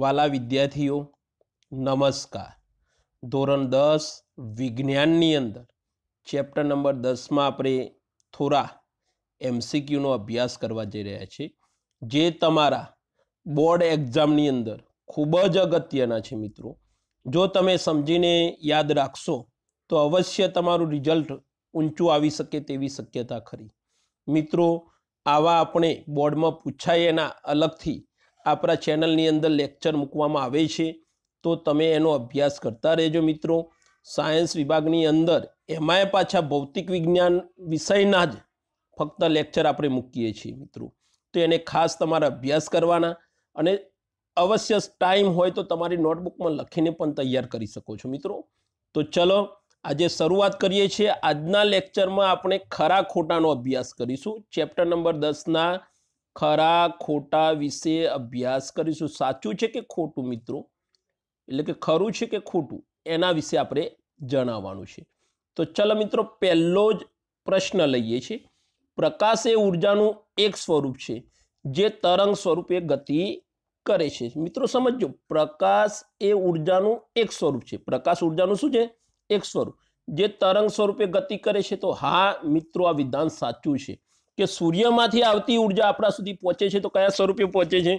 વાલા વિદ્યાર્થીઓ નમસ્કાર ધોરણ દસ વિજ્ઞાનની અંદર ચેપ્ટર નંબર દસમાં આપણે થોડા એમસીક્યુનો અભ્યાસ કરવા જઈ રહ્યા છીએ જે તમારા બોર્ડ એક્ઝામની અંદર ખૂબ જ અગત્યના છે મિત્રો જો તમે સમજીને યાદ રાખશો તો અવશ્ય તમારું રિઝલ્ટ ઊંચું આવી શકે તેવી શક્યતા ખરી મિત્રો આવા આપણે બોર્ડમાં પૂછાય એના અલગથી આપણા ચેનલની અંદર લેક્ચર મૂકવામાં આવે છે તો તમે એનો અભ્યાસ કરતા રહેજો મિત્રો સાયન્સ વિભાગની અંદર એમાંય પાછા ભૌતિક વિજ્ઞાન વિષયના જ ફક્ત લેક્ચર આપણે મૂકીએ છીએ મિત્રો તો એને ખાસ તમારે અભ્યાસ કરવાના અને અવશ્ય ટાઈમ હોય તો તમારી નોટબુકમાં લખીને પણ તૈયાર કરી શકો છો મિત્રો તો ચલો આજે શરૂઆત કરીએ છીએ આજના લેક્ચરમાં આપણે ખરા ખોટાનો અભ્યાસ કરીશું ચેપ્ટર નંબર દસના ખરા ખોટા વિશે અભ્યાસ કરીશું સાચું છે કે ખોટું મિત્રો એટલે કે ખરું છે કે ખોટું એના વિશે આપણે જણાવવાનું છે તો ચલો મિત્રો પહેલો જ પ્રશ્ન લઈએ છીએ પ્રકાશ એ ઉર્જાનું એક સ્વરૂપ છે જે તરંગ સ્વરૂપે ગતિ કરે છે મિત્રો સમજો પ્રકાશ એ ઉર્જાનું એક સ્વરૂપ છે પ્રકાશ ઉર્જાનું શું છે એક સ્વરૂપ જે તરંગ સ્વરૂપે ગતિ કરે છે તો હા મિત્રો આ વિધાન સાચું છે કે સૂર્યમાંથી આવતી ઉર્જા આપણા સુધી પહોંચે છે તો કયા સ્વરૂપે પહોંચે છે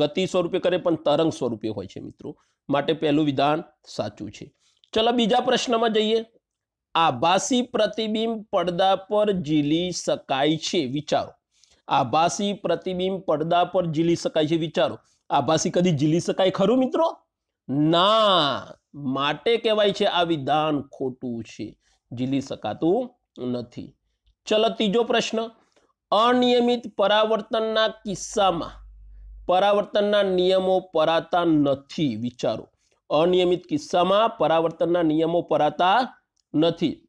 ગતિ સ્વરૂપે કરે પણ તરંગ સ્વરૂપે હોય છે મિત્રો માટે પહેલું વિધાન સાચું છે ચલો બીજા પ્રશ્નમાં જઈએ આભાસી પ્રતિબિંબ પડદા પર ઝીલી શકાય છે વિચારો આભાસી પ્રતિબિંબ પડદા પર ઝીલી શકાય છે વિચારો આભાસી કદી ઝીલી શકાય ખરું મિત્રો ના માટે કહેવાય છે આ વિધાન ખોટું છે ઝીલી શકાતું નથી ચલો ત્રીજો પ્રશ્ન અનિયમિત પરાવર્તનના કિસ્સામાં પરાવર્તનના નિયમો પરાતા નથી વિચારો અનિયમિત કિસ્સામાં પરાવર્તનના નિયમો પરાતા નથી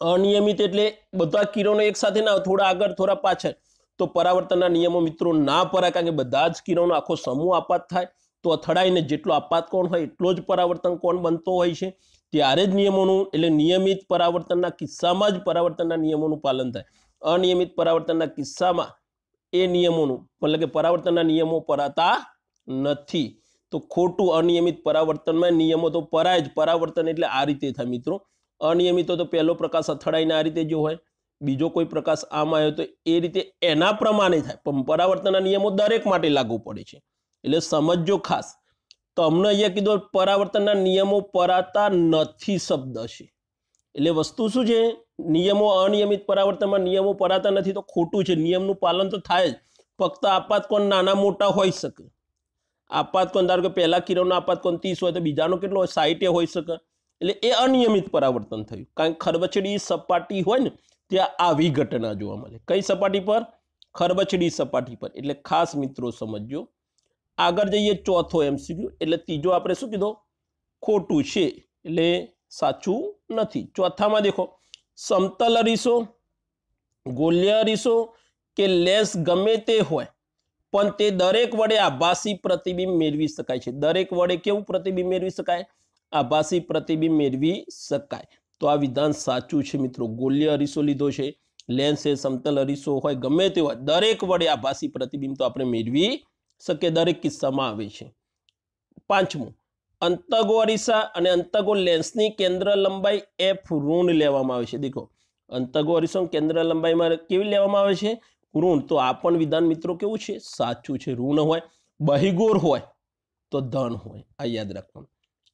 અનિયમિત એટલે બધા કિરણો એકસાથે ના થોડા આગળ થોડા પાછળ તો પરાવર્તનના નિયમો મિત્રો ના પરાય કારણ કે બધા જ કિરણોનો આખો સમૂહ આપાત થાય તો અથડાઈને જેટલો આપાત કોણ હોય એટલો જ પરાવર્તન કોણ બનતો હોય છે ત્યારે જ નિયમોનું એટલે નિયમિત પરાવર્તનના કિસ્સામાં જ પરાવર્તનના નિયમોનું પાલન થાય અનિયમિત પરાવર્તનના કિસ્સામાં એ નિયમોનું મતલબ કે પરાવર્તનના નિયમો પરાતા નથી તો ખોટું અનિયમિત પરાવર્તનમાં નિયમો તો પરાય જ પરાવર્તન એટલે આ રીતે થાય મિત્રો અનિયમિતો તો પહેલો પ્રકાશ અથડાઈને આ રીતે જો હોય બીજો કોઈ પ્રકાશ આમ આવ્યો તો એ રીતે એના પ્રમાણે થાય પણ પરાવર્તનના નિયમો દરેક માટે લાગુ પડે છે એટલે સમજો ખાસ તમને અહીંયા કીધું પરાવર્તનના નિયમો પરાતા નથી શબ્દ છે એટલે વસ્તુ શું છે નિયમો અનિયમિત પરાવર્તનમાં નિયમો પરાતા નથી તો ખોટું છે નિયમનું પાલન તો થાય જ ફક્ત આપાતકોણ નાના મોટા હોઈ શકે આપાતકોણ ધારો કે પહેલાં કિરણનો આપાતકોણ ત્રીસ હોય તો બીજાનો કેટલો હોય સાઈટે હોઈ શકે એટલે એ અનિયમિત પરાવર્તન થયું કારણ કે ખરબચડી સપાટી હોય ને ત્યાં આવી ઘટના જોવા મળે કઈ સપાટી પર ખરબચડી સપાટી પર એટલે ખાસ મિત્રો સમજજો આગળ જઈએ ચોથો એમસીક્યુ એટલે ત્રીજો આપણે શું કીધો ખોટું છે એટલે સાચું નથી ચોથામાં દેખો સમતલ અરીસો ગોલ્ય અરીસો કે લેન્સ ગમે તે હોય પણ તે દરેક વડે આભાસી પ્રતિબિંબ મેળવી શકાય છે દરેક વડે કેવું પ્રતિબિંબ મેળવી શકાય આભાસી પ્રતિબિંબ મેળવી શકાય તો આ વિધાન સાચું છે મિત્રો ગોલ્ય અરીસો લીધો છે લેન્સ એ સમતલ અરીસો હોય ગમે તે હોય દરેક વડે આભાસી પ્રતિબિંબ તો આપણે મેળવી શકીએ દરેક કિસ્સામાં આવે છે પાંચમું અંતગો અરીસા અને અંતગો લેન્સની કેન્દ્ર લંબાઈ એફ ઋણ લેવામાં આવે છે દેખો અંતગો અરીસો કેન્દ્ર લંબાઈમાં કેવી લેવામાં આવે છે ઋણ તો આ પણ વિધાન મિત્રો કેવું છે સાચું છે ઋણ હોય બહિગોર હોય તો ધન હોય આ યાદ રાખવાનું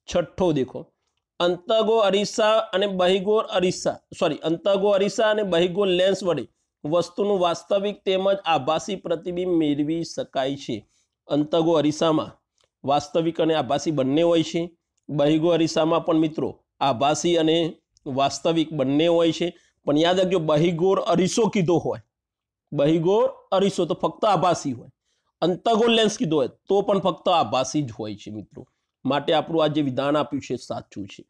છઠ્ઠો દેખો અંતગો અરીસા અને બહિગોર અરીસા સોરી અંતગો અરીસા અને બહિગોર લેન્સ વડે વસ્તુનું વાસ્તવિક તેમજ આભાસી પ્રતિબિંબ મેળવી શકાય છે અંતગો અરીસામાં વાસ્તવિક અને આભાસી બંને હોય છે બહિગો અરીસામાં પણ મિત્રો આભાસી અને વાસ્તવિક બંને હોય છે પણ યાદ રાખજો બહિગોર અરીસો કીધો હોય બહિગોર અરીસો તો ફક્ત આભાસી હોય અંતગોર લેન્સ કીધો હોય તો પણ ફક્ત આભાસી જ હોય છે મિત્રો માટે આપણું આ જે વિધાન આપ્યું છે સાચું છે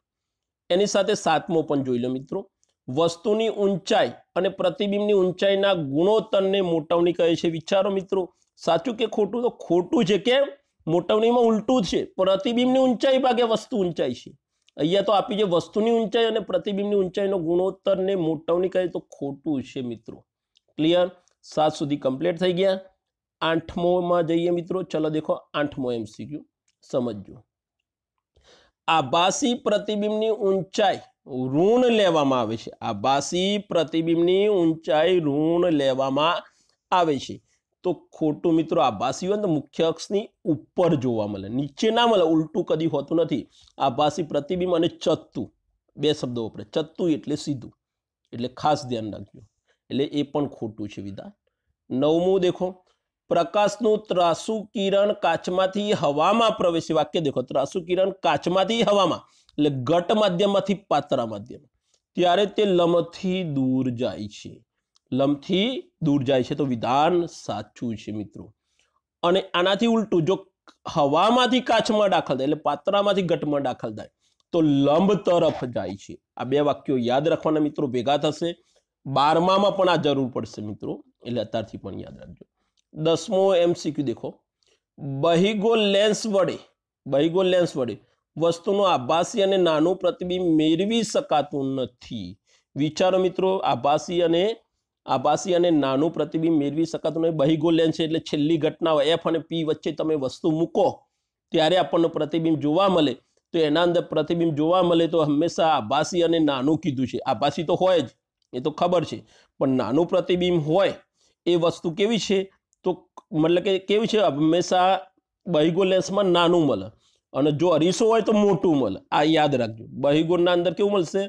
એની સાથે સાતમો પણ જોઈ લો મિત્રો વસ્તુની ઊંચાઈ અને પ્રતિબિંબની ઊંચાઈના ગુણોત્તરને મોટવણી કહે છે વિચારો મિત્રો સાચું કે ખોટું તો ખોટું છે કેમ મોટવણીમાં ઉલટું છે પ્રતિબિંબની ઊંચાઈ ભાગે વસ્તુ ઊંચાઈ છે અહીંયા તો આપી જે વસ્તુની ઊંચાઈ અને પ્રતિબિંબની ઊંચાઈનો ગુણોત્તરને મોટવણી કહે તો ખોટું છે મિત્રો ક્લિયર સાત સુધી કમ્પ્લીટ થઈ ગયા આઠમોમાં જઈએ મિત્રો ચલો દેખો આઠમો એમ શીખ્યું સમજજો આભાસી પ્રતિબિંબની ઊંચાઈ ઋણ લેવામાં આવે છે આભાસી પ્રતિબિંબની ઊંચાઈ ઋણ લેવામાં આવે છે તો ખોટું મિત્રો આભાસી હોય ને મુખ્ય અક્ષની ઉપર જોવા મળે નીચે ના મળે ઉલટું કદી હોતું નથી આભાસી પ્રતિબિંબ અને ચત્તુ બે શબ્દો વપરાય ચત્તુ એટલે સીધું એટલે ખાસ ધ્યાન રાખજો એટલે એ પણ ખોટું છે વિધાન નવમું દેખો પ્રકાશનું ત્રાસુ કિરણ કાચમાંથી હવામાં પ્રવેશે વાક્ય દેખો ત્રાસુ કિરણ કાચમાંથી હવામાં એટલે ઘટ માધ્યમમાંથી પાતળા માધ્યમ ત્યારે તે લમથી દૂર જાય છે લંબથી દૂર જાય છે તો વિધાન સાચું છે મિત્રો અને આનાથી ઉલટું જો હવામાંથી કાચમાં દાખલ થાય એટલે પાત્રામાંથી ઘટમાં દાખલ થાય તો લંબ તરફ જાય છે આ બે વાક્યો યાદ રાખવાના મિત્રો ભેગા થશે બારમામાં પણ આ જરૂર પડશે મિત્રો એટલે અત્યારથી પણ યાદ રાખજો દસમો એમસીક્યુ દેખો બહિગો લેન્સ વડે બહિગો લેન્સ વડે વસ્તુનો આભાસી અને નાનું પ્રતિબિંબ મેળવી શકાતું નથી વિચારો મિત્રો આભાસી અને આભાસી અને નાનું પ્રતિબિંબ મેળવી શકાતું નહીં બહિગો લેન્સ છે એટલે છેલ્લી ઘટના એફ અને પી વચ્ચે તમે વસ્તુ મૂકો ત્યારે આપણને પ્રતિબિંબ જોવા મળે તો એના અંદર પ્રતિબિંબ જોવા મળે તો હંમેશા આભાસી અને નાનું કીધું છે આભાસી તો હોય જ એ તો ખબર છે પણ નાનું પ્રતિબિંબ હોય એ વસ્તુ કેવી છે તો મતલબ કે કેવી છે હંમેશા બહિગો લેન્સમાં નાનું મળે અને જો અરીસો હોય તો મોટું મળે આ યાદ રાખજો બહિગોના અંદર કેવું મળશે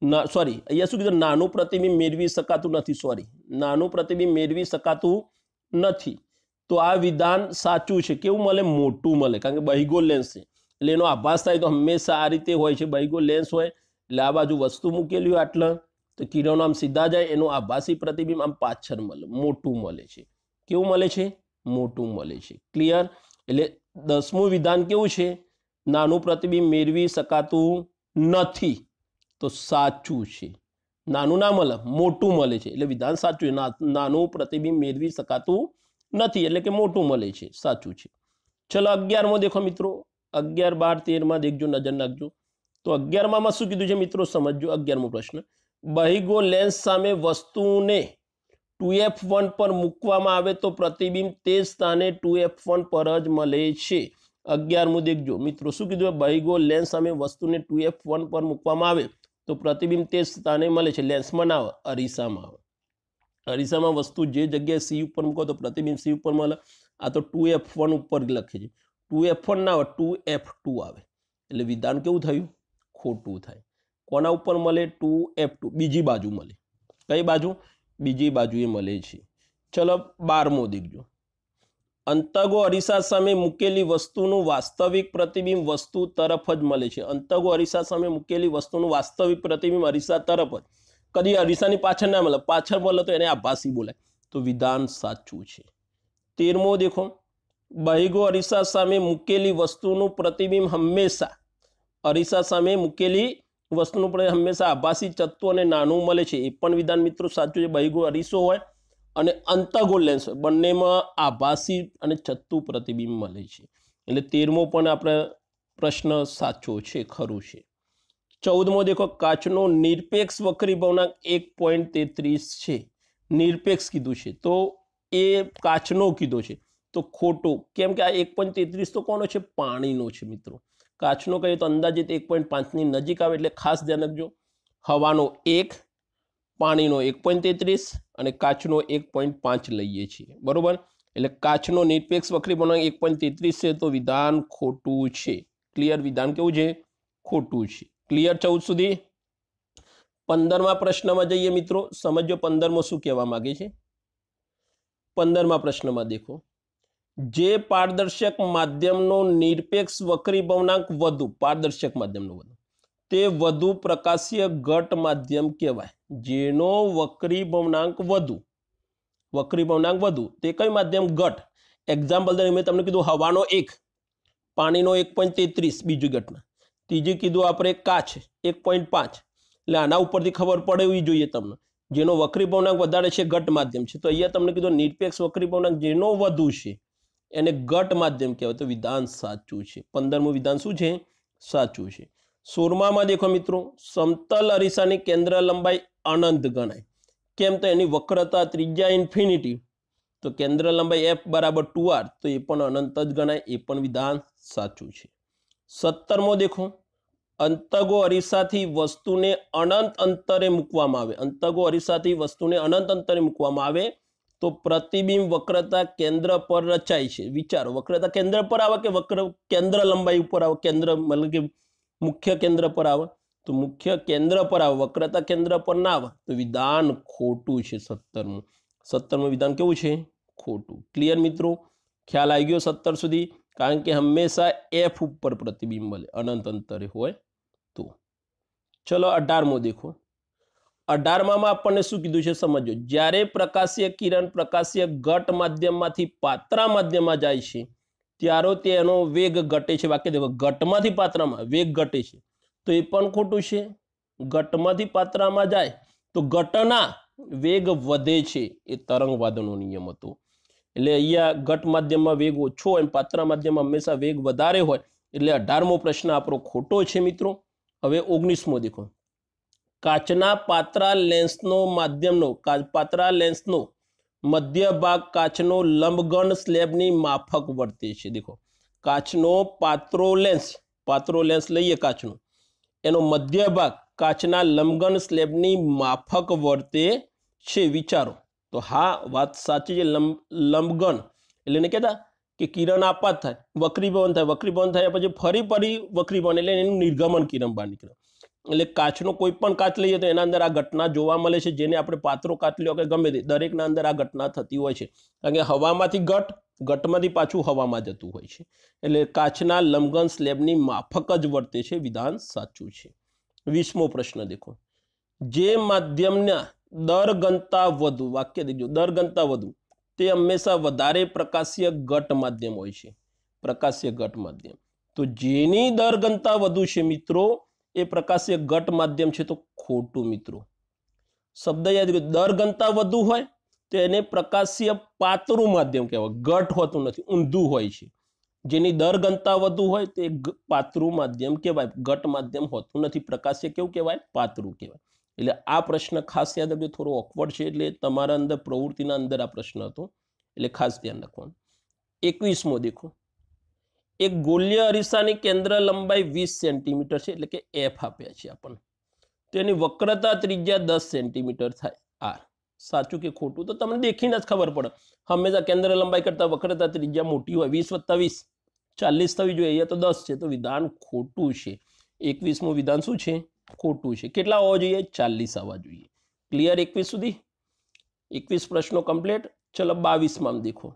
ના સોરી અહીંયા શું કીધું નાનું પ્રતિબિંબ મેળવી શકાતું નથી સોરી નાનું પ્રતિબિંબ મેળવી શકાતું નથી તો આ વિધાન સાચું છે કેવું મળે મોટું મળે કારણ કે બહિગોલ લેન્સ છે એટલે એનો આભાસ થાય તો હંમેશા આ રીતે હોય છે બહિગોલ લેન્સ હોય એટલે આ બાજુ વસ્તુ મૂકેલી હોય આટલા તો કિરણો આમ સીધા જાય એનું આભાસી પ્રતિબિંબ આમ પાછળ મળે મોટું મળે છે કેવું મળે છે મોટું મળે છે ક્લિયર એટલે દસમું વિધાન કેવું છે નાનું પ્રતિબિંબ મેળવી શકાતું નથી તો સાચું છે નાનું ના મળે મોટું મળે છે એટલે વિધાન સાચું ના નાનું પ્રતિબિંબ મેળવી શકાતું નથી એટલે કે મોટું મળે છે સાચું છે ચલો અગિયારમાં દેખો મિત્રો અગિયાર બાર તેરમાં દેખજો નજર નાખજો તો અગિયારમાં શું કીધું છે મિત્રો સમજજો અગિયારમો પ્રશ્ન બહિગો લેન્સ સામે વસ્તુને ટુ એફ વન પર મૂકવામાં આવે તો પ્રતિબિંબ તે સ્થાને ટુ એફ વન પર જ મળે છે અગિયારમું દેખજો મિત્રો શું કીધું બહિગો લેન્સ સામે વસ્તુને ટુ એફ વન પર મૂકવામાં આવે તો પ્રતિબિંબ તે સ્થાને મળે છે લેન્સમાં ના આવે અરીસામાં આવે અરીસામાં વસ્તુ જે જગ્યાએ સી ઉપર મૂકો તો પ્રતિબિંબ સી ઉપર મળે આ તો ટુ એફ વન ઉપર લખે છે ટુ એફ વન ના આવે ટુ એફ ટુ આવે એટલે વિધાન કેવું થયું ખોટું થાય કોના ઉપર મળે ટુ એફ ટુ બીજી બાજુ મળે કઈ બાજુ બીજી બાજુએ મળે છે ચલો બારમો દીકજો અંતગો અરીસા સામે મૂકેલી વસ્તુનું વાસ્તવિક પ્રતિબિંબ વસ્તુ તરફ જ મળે છે અંતગો અરીસા સામે મૂકેલી વસ્તુનું વાસ્તવિક પ્રતિબિંબ અરીસા તરફ જ કદી અરીસાની પાછળ ના મળે પાછળ મળે તો એને આભાસી બોલાય તો વિધાન સાચું છે તેરમો દેખો બહિગો અરીસા સામે મૂકેલી વસ્તુનું પ્રતિબિંબ હંમેશા અરીસા સામે મૂકેલી વસ્તુનું પ્રતિબિંબ હંમેશા આભાસી ચત્વ અને નાનું મળે છે એ પણ વિધાન મિત્રો સાચું છે બહિગો અરીસો હોય અને અંતગોળ લેન્સ બંનેમાં આભાસી અને છત્તું પ્રતિબિંબ મળે છે એટલે તેરમો પણ આપણે પ્રશ્ન સાચો છે ખરું છે ચૌદમો દેખો કાચનો નિરપેક્ષ વક્રી એક પોઈન્ટ તેત્રીસ છે નિરપેક્ષ કીધું છે તો એ કાચનો કીધો છે તો ખોટો કેમ કે આ એક પોઈન્ટ તેત્રીસ તો કોનો છે પાણીનો છે મિત્રો કાચનો કહીએ તો અંદાજિત એક પોઈન્ટ પાંચની નજીક આવે એટલે ખાસ ધ્યાન રાખજો હવાનો એક પાણીનો એક પોઈન્ટ તેત્રીસ અને કાચનો એક પોઈન્ટ પાંચ લઈએ છીએ બરાબર એટલે કાચનો નિરપેક્ષ વક્રી એક પોઈન્ટ તેત્રીસ છે તો વિધાન ખોટું છે ક્લિયર વિધાન કેવું છે ખોટું છે ક્લિયર ચૌદ સુધી પંદરમાં પ્રશ્નમાં જઈએ મિત્રો સમજો પંદરમો શું કહેવા માગે છે પંદરમાં પ્રશ્નમાં દેખો જે પારદર્શક માધ્યમનો નિરપેક્ષ વક્રી ભવનાંક વધુ પારદર્શક માધ્યમનો વધુ તે વધુ પ્રકાશીય ઘટ માધ્યમ કહેવાય જેનો વક્રી ભવનાંક વધુ વક્રી ભવનાંક વધુ તે કઈ માધ્યમ ઘટ એક્ઝામ્પલ તરીકે મેં તમને કીધું હવાનો એક પાણીનો એક પોઈન્ટ તેત્રીસ બીજું ઘટના ત્રીજું કીધું આપણે કાચ એક પોઈન્ટ પાંચ એટલે આના ઉપરથી ખબર પડે એવી જોઈએ તમને જેનો વક્રી ભવનાંક વધારે છે ઘટ માધ્યમ છે તો અહીંયા તમને કીધું નિરપેક્ષ વક્રી ભવનાંક જેનો વધુ છે એને ઘટ માધ્યમ કહેવાય તો વિધાન સાચું છે પંદરમું વિધાન શું છે સાચું છે સોરમામાં દેખો મિત્રો સમતલ અરીસાની કેન્દ્ર લંબાઈ અનંત ગણાય કેમ તો એની વક્રતા ત્રિજ્યા ઇન્ફિનિટી તો કેન્દ્ર લંબાઈ એફ બરાબર ટુ આર તો એ પણ અનંત જ ગણાય એ પણ વિધાન સાચું છે સત્તરમો દેખો અંતગો અરીસાથી વસ્તુને અનંત અંતરે મૂકવામાં આવે અંતગો અરીસાથી વસ્તુને અનંત અંતરે મૂકવામાં આવે તો પ્રતિબિંબ વક્રતા કેન્દ્ર પર રચાય છે વિચારો વક્રતા કેન્દ્ર પર આવે કે વક્ર કેન્દ્ર લંબાઈ ઉપર આવે કેન્દ્ર મતલબ કે મુખ્ય કેન્દ્ર પર આવે તો મુખ્ય કેન્દ્ર પર આવે વક્રતા કેન્દ્ર પર ના આવે તો વિધાન ખોટું છે સત્તરમું સત્તરમું વિધાન કેવું છે ખોટું ક્લિયર મિત્રો ખ્યાલ આવી ગયો સત્તર સુધી કારણ કે હંમેશા એફ ઉપર પ્રતિબિંબ લે અનંત અંતરે હોય તો ચલો અઢારમો દેખો અઢારમાં આપણને શું કીધું છે સમજો જ્યારે પ્રકાશીય કિરણ પ્રકાશીય ઘટ માધ્યમમાંથી પાત્રા માધ્યમમાં જાય છે ત્યારે તેનો વેગ ઘટે છે વાક્ય દેખો ઘટમાંથી પાત્રામાં વેગ ઘટે છે તો એ પણ ખોટું છે ઘટમાંથી પાત્રામાં જાય તો ઘટના વેગ વધે છે એ તરંગવાદનો નિયમ હતો એટલે અહીંયા ઘટ માધ્યમમાં વેગ ઓછો હોય પાત્રા માધ્યમમાં હંમેશા વેગ વધારે હોય એટલે અઢારમો પ્રશ્ન આપણો ખોટો છે મિત્રો હવે ઓગણીસમો દેખો કાચના પાત્રા લેન્સનો માધ્યમનો પાત્રા લેન્સનો મધ્ય ભાગ કાચનો લંબગણ સ્લેબની માફક વર્તે છે દેખો કાચનો પાત્રો લેન્સ પાત્રો લેન્સ લઈએ કાચનો એનો મધ્ય ભાગ કાચના લંબગન સ્લેબની માફક વર્તે છે વિચારો તો હા વાત સાચી છે લંબ લંબગન એટલે એને કહેતા કે કિરણ આપાત થાય વક્રીભવન થાય વક્રીભવન થાય પછી ફરી ફરી વક્રીભવન એટલે એનું નિર્ગમન કિરણ બહાર નીકળે એટલે કાચનો કોઈ પણ કાચ લઈએ તો એના અંદર આ ઘટના જોવા મળે છે જેને આપણે પાત્રો કાચ કાચલ્યો કે ગમે તે દરેકના અંદર આ ઘટના થતી હોય છે કારણ કે હવામાંથી ઘટ ઘટમાંથી પાછું હવામાં જતું હોય છે એટલે કાચના લમઘન સ્લેબની માફક જ વર્તે છે વિધાન સાચું છે વીસમો પ્રશ્ન દેખો જે માધ્યમના દર ગણતા વધુ વાક્ય દેખજો દર ગણતા વધુ તે હંમેશા વધારે પ્રકાશીય ઘટ માધ્યમ હોય છે પ્રકાશીય ઘટ માધ્યમ તો જેની દર ગણતા વધુ છે મિત્રો એ પ્રકાશીય ઘટ માધ્યમ છે તો ખોટું મિત્રો શબ્દ યાદ રહ્યો દર ઘનતા વધુ હોય તો એને પ્રકાશીય પાતળું માધ્યમ કહેવાય ઘટ હોતું નથી ઊંધું હોય છે જેની દર ઘનતા વધુ હોય તે પાતળું માધ્યમ કહેવાય ઘટ માધ્યમ હોતું નથી પ્રકાશ્ય કેવું કહેવાય પાતળું કહેવાય એટલે આ પ્રશ્ન ખાસ યાદ રાખજો થોડો ઓકવર્ડ છે એટલે તમારા અંદર પ્રવૃત્તિના અંદર આ પ્રશ્ન હતો એટલે ખાસ ધ્યાન રાખવાનું એકવીસમો દેખો એક ગોલ્ય અરીસાની કેન્દ્ર લંબાઈ વીસ સેન્ટીમીટર છે એટલે કે એફ આપ્યા છે આપણને તો એની વક્રતા ત્રિજ્યા દસ સેન્ટીમીટર થાય આર સાચું કે ખોટું તો તમને દેખીને જ ખબર પડે હંમેશા કેન્દ્ર લંબાઈ કરતાં વક્રતા ત્રિજ્યા મોટી હોય વીસ વત્તા વીસ ચાલીસ થવી જોઈએ અહીંયા તો દસ છે તો વિધાન ખોટું છે એકવીસમું વિધાન શું છે ખોટું છે કેટલા હોવા જોઈએ ચાલીસ આવવા જોઈએ ક્લિયર એકવીસ સુધી એકવીસ પ્રશ્નો કમ્પ્લીટ ચલો બાવીસમાં દેખો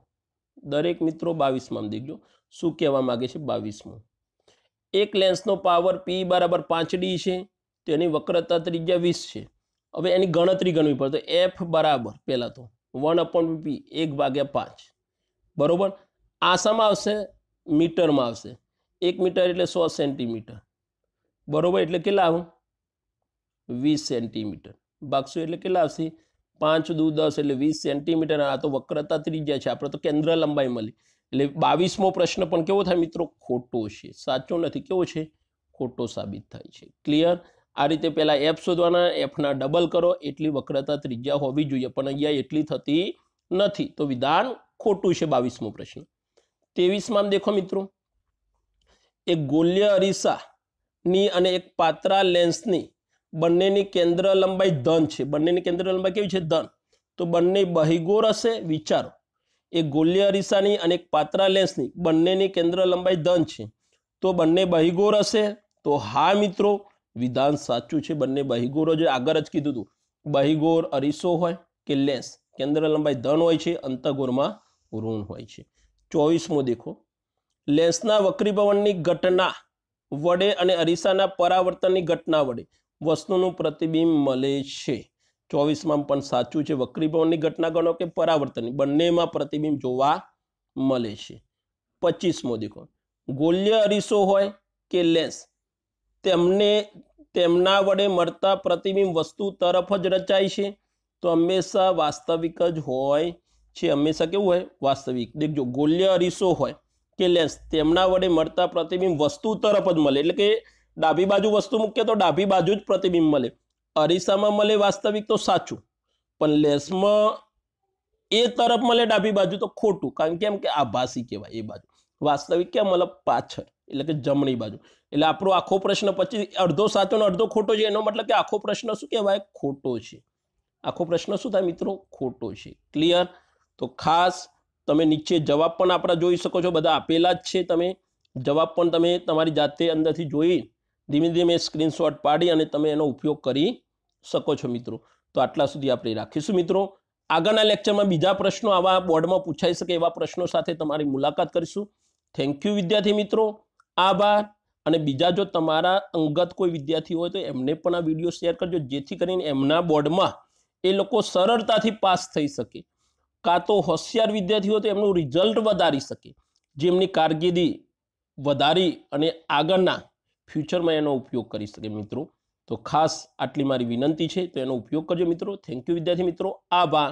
દરેક મિત્રો બાવીસમાં દેખજો શું કહેવા માગે છે બાવીસમાં એક લેન્સનો પાવર પી બરાબર પાંચ ડી છે તો એની વક્રતા ત્રિજ્યા વીસ છે હવે એની ગણતરી ગણવી પડે તો એફ બરાબર પહેલાં તો વન અપોન પી એક ભાગ્યા પાંચ બરાબર આસામાં આવશે મીટરમાં આવશે એક મીટર એટલે સો સેન્ટીમીટર બરાબર એટલે કેટલા આવું વીસ સેન્ટીમીટર ભાગશું એટલે કેટલા આવશે પાંચ દુ દસ એટલે વીસ સેન્ટીમીટર આ તો વક્રતા ત્રિજ્યા છે આપણે તો કેન્દ્ર લંબાઈ મળી એટલે બાવીસમો પ્રશ્ન પણ કેવો થાય મિત્રો ખોટો છે સાચો નથી કેવો છે ખોટો સાબિત થાય છે ક્લિયર આ રીતે પહેલાં એફ શોધવાના એફના ડબલ કરો એટલી વક્રતા ત્રિજ્યા હોવી જોઈએ પણ અહીંયા એટલી થતી નથી તો વિધાન ખોટું છે બાવીસમો પ્રશ્ન ત્રેવીસમાં દેખો મિત્રો એક ગોલ્ય અરીસાની અને એક પાત્રા લેન્સની બંનેની કેન્દ્ર લંબાઈ ધન છે બંનેની કેન્દ્ર લંબાઈ કેવી છે ધન તો બંને બહિગોર હશે વિચારો એ ગોલ્ય અરીસાની અને એક પાતળા લેન્સની બંનેની કેન્દ્ર લંબાઈ ધન છે તો બંને બહિગોર હશે તો હા મિત્રો વિધાન સાચું છે બંને બહિગોરો જે આગળ જ કીધું હતું બહિગોર અરીસો હોય કે લેન્સ કેન્દ્ર લંબાઈ ધન હોય છે અંતગોરમાં ઋણ હોય છે ચોવીસમો દેખો લેન્સના વક્રીભવનની ઘટના વડે અને અરીસાના પરાવર્તનની ઘટના વડે વસ્તુનું પ્રતિબિંબ મળે છે ચોવીસમાં પણ સાચું છે વક્રીભવનની ઘટના ગણો કે પરાવર્તનની બંનેમાં પ્રતિબિંબ જોવા મળે છે પચીસમો દીકો ગોલ્ય અરીસો હોય કે લેસ તેમને તેમના વડે મળતા પ્રતિબિંબ વસ્તુ તરફ જ રચાય છે તો હંમેશા વાસ્તવિક જ હોય છે હંમેશા કેવું હોય વાસ્તવિક દેખજો ગોલ્ય અરીસો હોય કે લેસ તેમના વડે મળતા પ્રતિબિંબ વસ્તુ તરફ જ મળે એટલે કે ડાબી બાજુ વસ્તુ મૂકીએ તો ડાબી બાજુ જ પ્રતિબિંબ મળે અરીસામાં મળે વાસ્તવિક તો સાચું પણ લેસમાં એ તરફ મળે ડાબી બાજુ તો ખોટું કારણ કે એમ કે આભાસી કહેવાય એ બાજુ વાસ્તવિક કેમ મતલબ પાછળ એટલે કે જમણી બાજુ એટલે આપણો આખો પ્રશ્ન પછી અડધો સાચો ને અડધો ખોટો છે એનો મતલબ કે આખો પ્રશ્ન શું કહેવાય ખોટો છે આખો પ્રશ્ન શું થાય મિત્રો ખોટો છે ક્લિયર તો ખાસ તમે નીચે જવાબ પણ આપણા જોઈ શકો છો બધા આપેલા જ છે તમે જવાબ પણ તમે તમારી જાતે અંદરથી જોઈ ધીમે ધીમે સ્ક્રીનશોટ પાડી અને તમે એનો ઉપયોગ કરી શકો છો મિત્રો તો આટલા સુધી આપણે રાખીશું મિત્રો આગળના લેક્ચરમાં બીજા પ્રશ્નો આવા બોર્ડમાં પૂછાઈ શકે એવા પ્રશ્નો સાથે તમારી મુલાકાત કરીશું થેન્ક યુ વિદ્યાર્થી મિત્રો આભાર અને બીજા જો તમારા અંગત કોઈ વિદ્યાર્થી હોય તો એમને પણ આ વિડીયો શેર કરજો જેથી કરીને એમના બોર્ડમાં એ લોકો સરળતાથી પાસ થઈ શકે કાં તો હોશિયાર વિદ્યાર્થી હોય તો એમનું રિઝલ્ટ વધારી શકે જેમની કારકિર્દી વધારી અને આગળના ફ્યુચરમાં એનો ઉપયોગ કરી શકે મિત્રો તો ખાસ આટલી મારી વિનંતી છે તો એનો ઉપયોગ કરજો મિત્રો થેન્ક યુ વિદ્યાર્થી મિત્રો આભાર